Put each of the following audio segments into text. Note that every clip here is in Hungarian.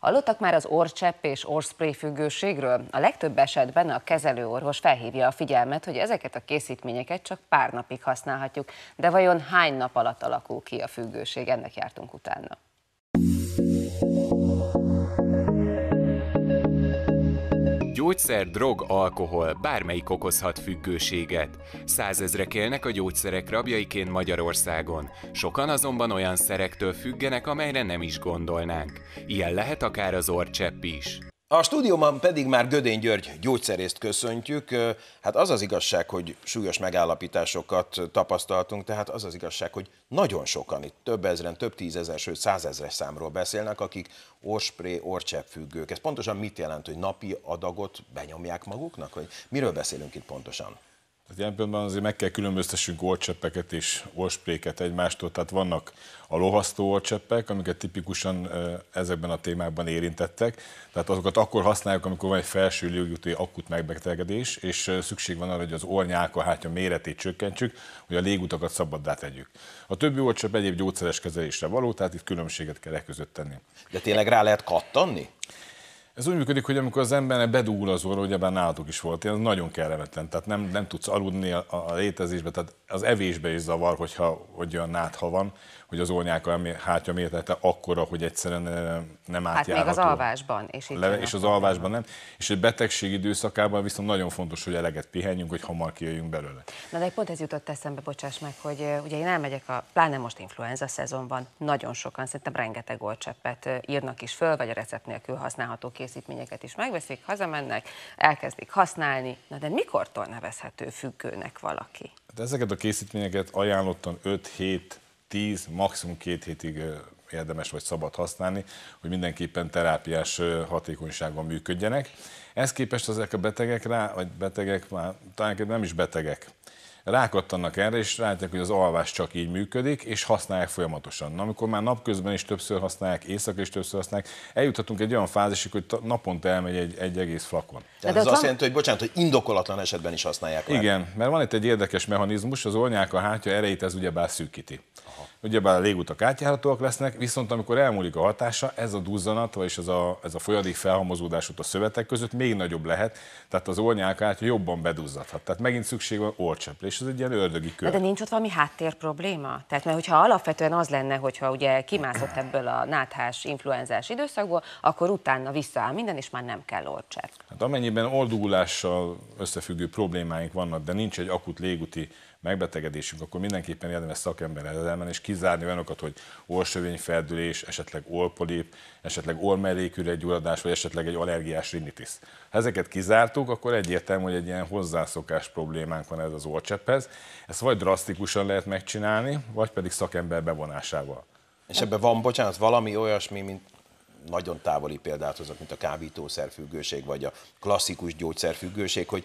Hallottak már az orcsepp és orszpré függőségről? A legtöbb esetben a kezelőorvos felhívja a figyelmet, hogy ezeket a készítményeket csak pár napig használhatjuk. De vajon hány nap alatt alakul ki a függőség? Ennek jártunk utána. Gyógyszer, drog, alkohol, bármelyik okozhat függőséget. Százezrek élnek a gyógyszerek rabjaiként Magyarországon, sokan azonban olyan szerektől függenek, amelyre nem is gondolnánk. Ilyen lehet akár az orcsepp is. A stúdióban pedig már Gödény György gyógyszerészt köszöntjük. Hát az az igazság, hogy súlyos megállapításokat tapasztaltunk, tehát az az igazság, hogy nagyon sokan itt, több ezeren, több tízezer, sőt százezres számról beszélnek, akik orspré, orcsepp függők. Ez pontosan mit jelent, hogy napi adagot benyomják maguknak? Vagy miről beszélünk itt pontosan? Tehát ilyen pillanatban azért meg kell különböztessünk olcseppeket és olspréket egymástól, tehát vannak a lohasztó olcseppek, amiket tipikusan ezekben a témákban érintettek, tehát azokat akkor használjuk, amikor van egy felső légúti akut megbetegedés, és szükség van arra, hogy az ornyálka hátja méretét csökkentsük, hogy a légutakat szabaddá tegyük. A többi olcsepp egyéb gyógyszeres kezelésre való, tehát itt különbséget kell e között tenni. De tényleg rá lehet kattanni? Ez úgy működik, hogy amikor az embernek bedúl az orra, ugyebár nálatok is volt, ez nagyon kellemetlen, tehát nem, nem tudsz aludni a, a létezésbe, tehát az evésbe is zavar, hogyha hogy olyan nátha van, hogy az a hátja mérete akkora, hogy egyszerűen nem átjárható. Hát még az alvásban. És, így Le, és az alvásban nem. És egy betegség időszakában viszont nagyon fontos, hogy eleget pihenjünk, hogy hamar kijöjjünk belőle. Na de egy pont ez jutott eszembe, bocsáss meg, hogy ugye én elmegyek, a, pláne most influenza szezonban, nagyon sokan, szerintem rengeteg olcseppet írnak is föl, vagy a recept nélkül használható készítményeket is megveszik, hazamennek, elkezdik használni. Na de mikortól nevezhető függőnek valaki? Hát ezeket a készítményeket ajánlottan 5-7 10, maximum két hétig érdemes vagy szabad használni, hogy mindenképpen terápiás hatékonyságban működjenek. Ezt képest ezek a betegek rá, vagy betegek már talán nem is betegek, rákattannak erre, és rájöttek, hogy az alvás csak így működik, és használják folyamatosan. Na, amikor már napközben is többször használják, éjszaka is többször használják, eljuthatunk egy olyan fázisig, hogy naponta elmegy egy, egy egész flakon. Tehát ez az azt jelenti, hogy bocsánat, hogy indokolatlan esetben is használják. Már. Igen, mert van itt egy érdekes mechanizmus, az olnyák a hátja erejét ez ugyebár szűkíti. Aha. Ugyebár a légutak átjárhatóak lesznek, viszont amikor elmúlik a hatása, ez a duzzanat, vagyis ez a, ez a folyadék felhamozódás ott a szövetek között még nagyobb lehet, tehát az olnyák hátja jobban beduzzadhat. Tehát megint szükség van orcseplés és ez egy ilyen ördögi kör. De, de nincs ott valami háttér probléma? Tehát, mert hogyha alapvetően az lenne, hogyha ugye kimászott ebből a náthás influenzás időszakból, akkor utána visszaáll minden, és már nem kell olcsert. Hát amennyiben oldulással összefüggő problémáink vannak, de nincs egy akut légúti megbetegedésünk, akkor mindenképpen érdemes szakemberrel elmenni, és kizárni olyanokat, hogy orsövényfeldülés, esetleg olpolip, esetleg gyulladás, vagy esetleg egy allergiás rinitis. Ha ezeket kizártuk, akkor egyértelmű, hogy egy ilyen hozzászokás problémánk van ez az olcsepphez. Ezt vagy drasztikusan lehet megcsinálni, vagy pedig szakember bevonásával. És ebben van, bocsánat, valami olyasmi, mint nagyon távoli példát hozok, mint a kábítószerfüggőség, vagy a klasszikus gyógyszerfüggőség, hogy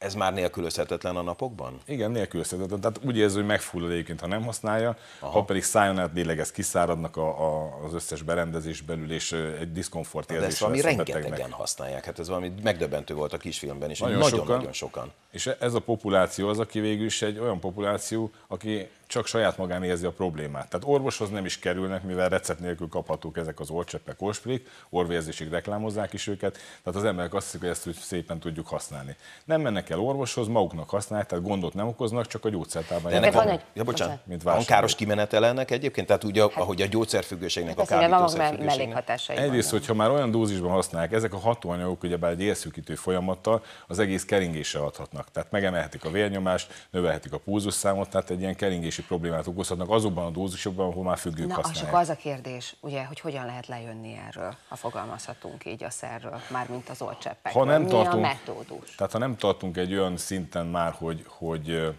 ez már nélkülözhetetlen a napokban? Igen, nélkülözhetetlen. Tehát úgy érzi, hogy megfullad egyébként, ha nem használja, Aha. ha pedig szájon át ez kiszáradnak a, a, az összes berendezés belül, és egy diszkomfort érzés. De ezt valami rengetegen használják, hát ez valami megdöbbentő volt a kisfilmben is, nagyon-nagyon sokan. nagyon sokan. És ez a populáció az, aki végül is egy olyan populáció, aki csak saját magán érzi a problémát. Tehát orvoshoz nem is kerülnek, mivel recept nélkül kaphatók ezek az orcseppek, orsprik, orvérzésig reklámozzák is őket, tehát az emberek azt hiszik, hogy ezt szépen tudjuk használni. Nem mennek el orvoshoz, maguknak használják, tehát gondot nem okoznak, csak a gyógyszertában. De ennek van egy... Ja, bocsánat. Mint van káros kimenetele ennek egyébként? Tehát ugye, hát, ahogy a gyógyszerfüggőségnek, hát a kábítószerfüggőségnek. Egyrészt, hogyha már olyan dózisban használják, ezek a hatóanyagok ugyebár egy érszűkítő folyamattal az egész keringésre adhatnak. Tehát megemelhetik a vérnyomást, növelhetik a pulzusszámot, tehát egy ilyen keringési megélhetési problémát okozhatnak azokban a dózisokban, ahol már függők Na, használják. csak az a kérdés, ugye, hogy hogyan lehet lejönni erről, ha fogalmazhatunk így a szerről, mármint az olcseppekről. Ha nem Mi tartunk, a metódus? Tehát ha nem tartunk egy olyan szinten már, hogy, hogy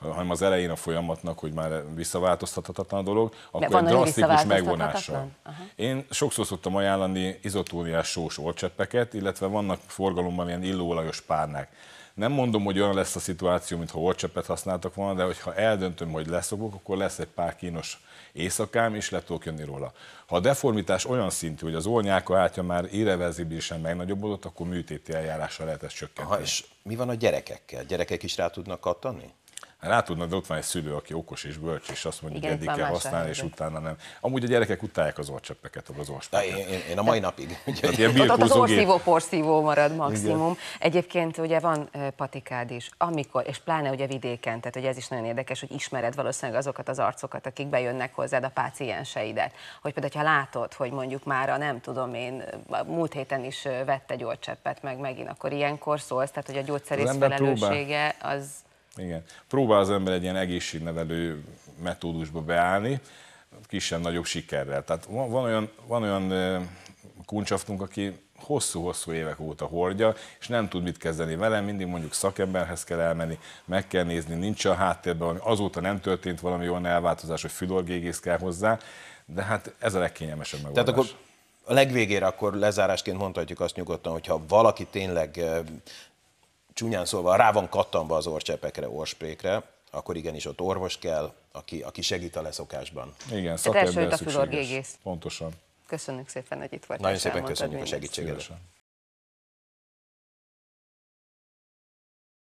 hanem az elején a folyamatnak, hogy már visszaváltoztathatatlan a dolog, akkor egy drasztikus megvonása. Én sokszor szoktam ajánlani izotóniás sós olcseppeket, illetve vannak forgalomban ilyen illóolajos párnák. Nem mondom, hogy olyan lesz a szituáció, mintha olcseppet használtak volna, de hogyha eldöntöm, hogy leszokok, akkor lesz egy pár kínos éjszakám, és le tudok jönni róla. Ha a deformitás olyan szintű, hogy az olnyáka átja már irreverzibilisen megnagyobbodott, akkor műtéti eljárásra lehet ezt csökkenteni. Aha, és mi van a gyerekekkel? Gyerekek is rá tudnak kattani? Rá tudna, de ott van egy szülő, aki okos és bölcs, és azt mondja, hogy eddig kell használni, és utána nem. Amúgy a gyerekek utálják az orcseppeket, az orcseppeket. Én, én, én, a mai napig. Ugye, ott az orszívó porszívó marad maximum. Igen. Egyébként ugye van patikád is, amikor, és pláne ugye vidéken, tehát ugye ez is nagyon érdekes, hogy ismered valószínűleg azokat az arcokat, akik bejönnek hozzád a pácienseidet. Hogy például, ha látod, hogy mondjuk már a nem tudom én, múlt héten is vett egy orcseppet, meg megint, akkor ilyenkor szólsz, tehát hogy a gyógyszerész felelőssége az igen. Próbál az ember egy ilyen egészségnevelő metódusba beállni, kisebb-nagyobb sikerrel. Tehát van, van olyan, van olyan kuncsaftunk, aki hosszú-hosszú évek óta hordja, és nem tud mit kezdeni vele, mindig mondjuk szakemberhez kell elmenni, meg kell nézni, nincs a háttérben ami azóta nem történt valami olyan elváltozás, hogy fülorgégész kell hozzá, de hát ez a legkényelmesebb megoldás. Tehát akkor a legvégére akkor lezárásként mondhatjuk azt nyugodtan, hogyha valaki tényleg csúnyán szólva rá van kattanva az orcsepekre, orsprékre, akkor igenis ott orvos kell, aki, aki segít a leszokásban. Igen, szakember hát a Pontosan. Köszönjük szépen, hogy itt voltál. Nagyon szépen köszönjük a segítségedet.